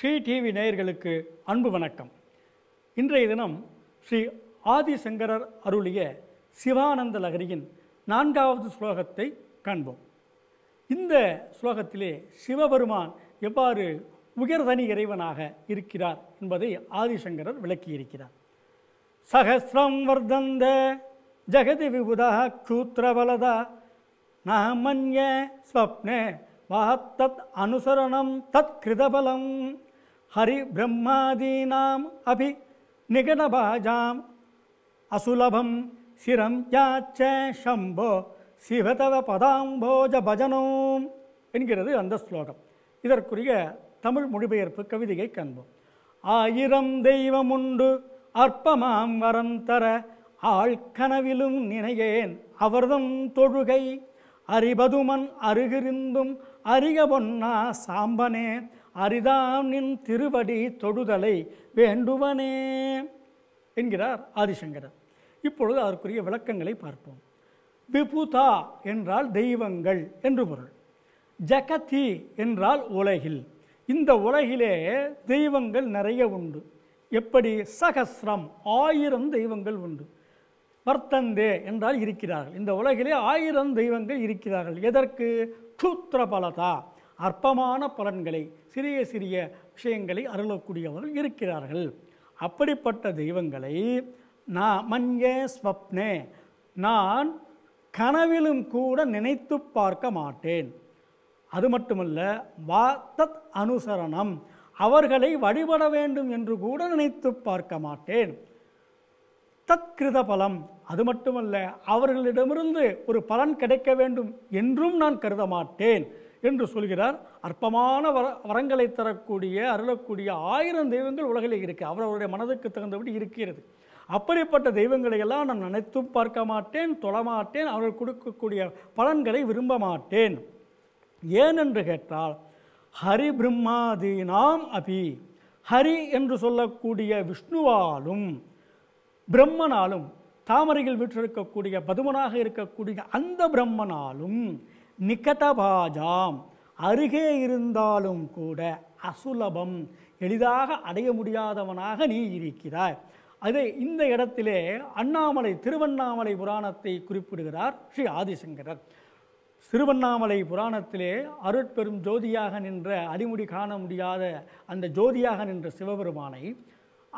Sri TV நேயர்களுக்கு அன்பு வணக்கம் இன்றைய தினம் ஸ்ரீ ஆதிசங்கரர் அருளிய சிவானந்த லகரியின் நான்காவது ஸ்லோகத்தை காண்போம் இந்த ஸ்லோகத்திலே சிவபெருமான் எவ்வாறு உயர்தனி இறைவனாக இருக்கிறார் என்பதை ஆதிசங்கரர் விளக்கியிருக்கிறார் சகசிரம் வர்தந்த ஜெகதி விபுதா கூத்திரபலதா நகமன்ய ஸ்வப்னே மகத்தத் அனுசரணம் தத் கிருதபலம் हरिब्रह्मादीनाम् அபி निगणभाजाम् அசுலபம் சிரம் யாச்ச சம்போ சிவதவ பதாம்போஜ பஜனோம் என்கிறது அந்த ஸ்லோகம் இதற்குரிய தமிழ் மொழிபெயர்ப்பு கவிதையை காண்போம் ஆயிரம் தெய்வமுண்டு அற்பமாம் வரம் தர ஆள் நினையேன் அவர்தம் தொழுகை அறிபதுமன் அருகிருந்தும் அரிய பொன்னா சாம்பனே அரிதாம் நின் திருவடி தொடுதலை வேண்டுவனே என்கிறார் ஆதிசங்கரர் இப்பொழுது அதற்குரிய விளக்கங்களை பார்ப்போம் விபுதா என்றால் தெய்வங்கள் என்று பொருள் ஜகதி என்றால் உலகில் இந்த உலகிலே தெய்வங்கள் நிறைய உண்டு எப்படி சகசிரம் ஆயிரம் தெய்வங்கள் உண்டு வர்த்தந்தே என்றால் இருக்கிறார்கள் இந்த உலகிலே ஆயிரம் தெய்வங்கள் இருக்கிறார்கள் எதற்கு சூத்திரபலதா அற்பமான பலன்களை சிறிய சிறிய விஷயங்களை அருளக்கூடியவர்கள் இருக்கிறார்கள் அப்படிப்பட்ட தெய்வங்களை நான் மன்யே ஸ்வப்னே நான் கனவிலும் கூட நினைத்து பார்க்க மாட்டேன் அது மட்டுமல்ல வா தத் அனுசரணம் அவர்களை வழிபட வேண்டும் என்று கூட நினைத்து பார்க்க மாட்டேன் தத்கிருத பலம் அது மட்டுமல்ல அவர்களிடமிருந்து ஒரு பலன் கிடைக்க வேண்டும் என்றும் நான் கருத மாட்டேன் என்று சொல்கிறார் அற்பமான வர வரங்களை தரக்கூடிய அருளக்கூடிய ஆயிரம் தெய்வங்கள் உலகிலே இருக்குது அவரவருடைய மனதுக்கு தகுந்தபடி இருக்கிறது அப்படிப்பட்ட தெய்வங்களை எல்லாம் நான் நினைத்தும் பார்க்க மாட்டேன் தொழமாட்டேன் அவர்கள் கொடுக்கக்கூடிய பலன்களை விரும்ப மாட்டேன் ஏன் என்று கேட்டால் ஹரி பிரம்மாதீனாம் அபி ஹரி என்று சொல்லக்கூடிய விஷ்ணுவாலும் பிரம்மனாலும் தாமரையில் வீற்றிருக்கக்கூடிய பதுமனாக இருக்கக்கூடிய அந்த பிரம்மனாலும் நிக்கதபாஜாம் அருகே இருந்தாலும் கூட அசுலபம் எளிதாக அடைய முடியாதவனாக நீ இருக்கிறாய் அதே இந்த இடத்திலே அண்ணாமலை திருவண்ணாமலை புராணத்தை குறிப்பிடுகிறார் ஸ்ரீ ஆதிசங்கரர் திருவண்ணாமலை புராணத்திலே அருட்பெரும் ஜோதியாக நின்ற அடிமுடி காண முடியாத அந்த ஜோதியாக நின்ற சிவபெருமானை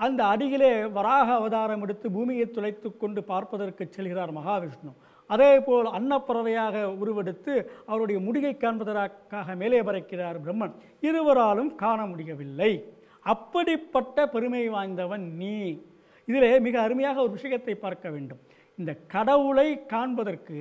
அந்த அடியிலே வராக அவதாரம் எடுத்து பூமியை துளைத்து கொண்டு பார்ப்பதற்கு செல்கிறார் மகாவிஷ்ணு அதே போல் அன்னப்பறவையாக உருவெடுத்து அவருடைய முடிகை காண்பதற்காக மேலே பறக்கிறார் பிரம்மன் இருவராலும் காண முடியவில்லை அப்படிப்பட்ட பெருமை வாய்ந்தவன் நீ இதிலே மிக அருமையாக ஒரு விஷயத்தை பார்க்க வேண்டும் இந்த கடவுளை காண்பதற்கு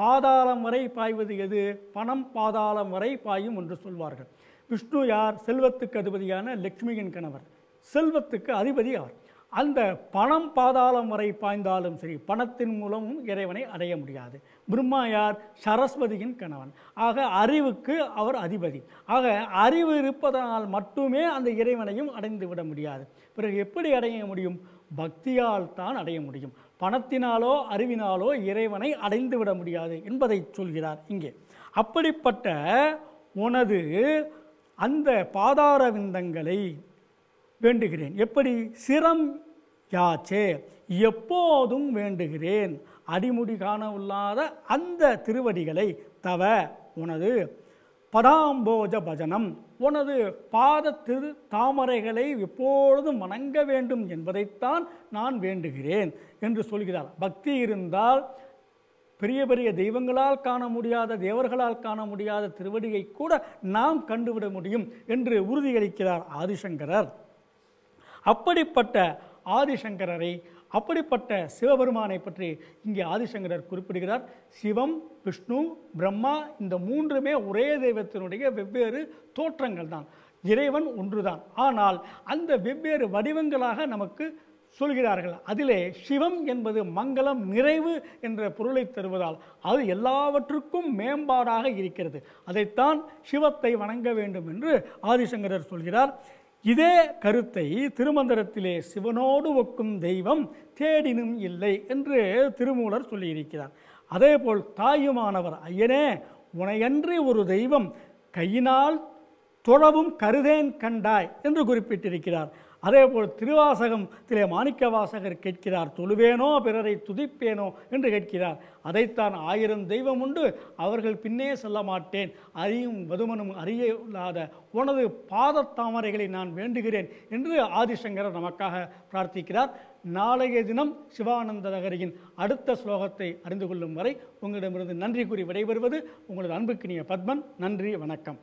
பாதாளம் வரை பாய்வது எது பணம் பாதாளம் வரை பாயும் என்று சொல்வார்கள் விஷ்ணு யார் செல்வத்துக்கு அதிபதியான லக்ஷ்மியின் கணவர் செல்வத்துக்கு அதிபதி அவர் அந்த பணம் பாதாளம் வரை பாய்ந்தாலும் சரி பணத்தின் மூலமும் இறைவனை அடைய முடியாது பிரம்மா யார் சரஸ்வதியின் கணவன் ஆக அறிவுக்கு அவர் அதிபதி ஆக அறிவு இருப்பதனால் மட்டுமே அந்த இறைவனையும் அடைந்து விட முடியாது பிறகு எப்படி அடைய முடியும் பக்தியால் தான் அடைய முடியும் பணத்தினாலோ அறிவினாலோ இறைவனை அடைந்து விட முடியாது என்பதை சொல்கிறார் இங்கே அப்படிப்பட்ட உனது அந்த பாதார விந்தங்களை வேண்டுகிறேன் எப்படி சிரம் யாச்சே எப்போதும் வேண்டுகிறேன் அடிமுடி காண உள்ளாத அந்த திருவடிகளை தவ உனது பதாம்போஜ பஜனம் உனது திரு தாமரைகளை எப்பொழுதும் வணங்க வேண்டும் என்பதைத்தான் நான் வேண்டுகிறேன் என்று சொல்கிறார் பக்தி இருந்தால் பெரிய பெரிய தெய்வங்களால் காண முடியாத தேவர்களால் காண முடியாத திருவடியை கூட நாம் கண்டுவிட முடியும் என்று உறுதியளிக்கிறார் ஆதிசங்கரர் அப்படிப்பட்ட ஆதிசங்கரரை அப்படிப்பட்ட சிவபெருமானை பற்றி இங்கே ஆதிசங்கரர் குறிப்பிடுகிறார் சிவம் விஷ்ணு பிரம்மா இந்த மூன்றுமே ஒரே தெய்வத்தினுடைய வெவ்வேறு தோற்றங்கள் தான் இறைவன் ஒன்றுதான் ஆனால் அந்த வெவ்வேறு வடிவங்களாக நமக்கு சொல்கிறார்கள் அதிலே சிவம் என்பது மங்களம் நிறைவு என்ற பொருளை தருவதால் அது எல்லாவற்றுக்கும் மேம்பாடாக இருக்கிறது அதைத்தான் சிவத்தை வணங்க வேண்டும் என்று ஆதிசங்கரர் சொல்கிறார் இதே கருத்தை திருமந்திரத்திலே சிவனோடு ஒக்கும் தெய்வம் தேடினும் இல்லை என்று திருமூலர் சொல்லியிருக்கிறார் அதேபோல் தாயுமானவர் ஐயனே உனையன்றி ஒரு தெய்வம் கையினால் தொழவும் கருதேன் கண்டாய் என்று குறிப்பிட்டிருக்கிறார் அதே போல் திருவாசகம் மாணிக்க மாணிக்கவாசகர் கேட்கிறார் தொழுவேனோ பிறரை துதிப்பேனோ என்று கேட்கிறார் அதைத்தான் ஆயிரம் தெய்வம் உண்டு அவர்கள் பின்னே செல்ல மாட்டேன் அறியும் வதுமனும் அறிய இல்லாத உனது பாத தாமரைகளை நான் வேண்டுகிறேன் என்று ஆதிசங்கரர் நமக்காக பிரார்த்திக்கிறார் நாளைய தினம் சிவானந்த நகரியின் அடுத்த ஸ்லோகத்தை அறிந்து கொள்ளும் வரை உங்களிடமிருந்து நன்றி கூறி விடைபெறுவது உங்களது அன்புக்கினிய பத்மன் நன்றி வணக்கம்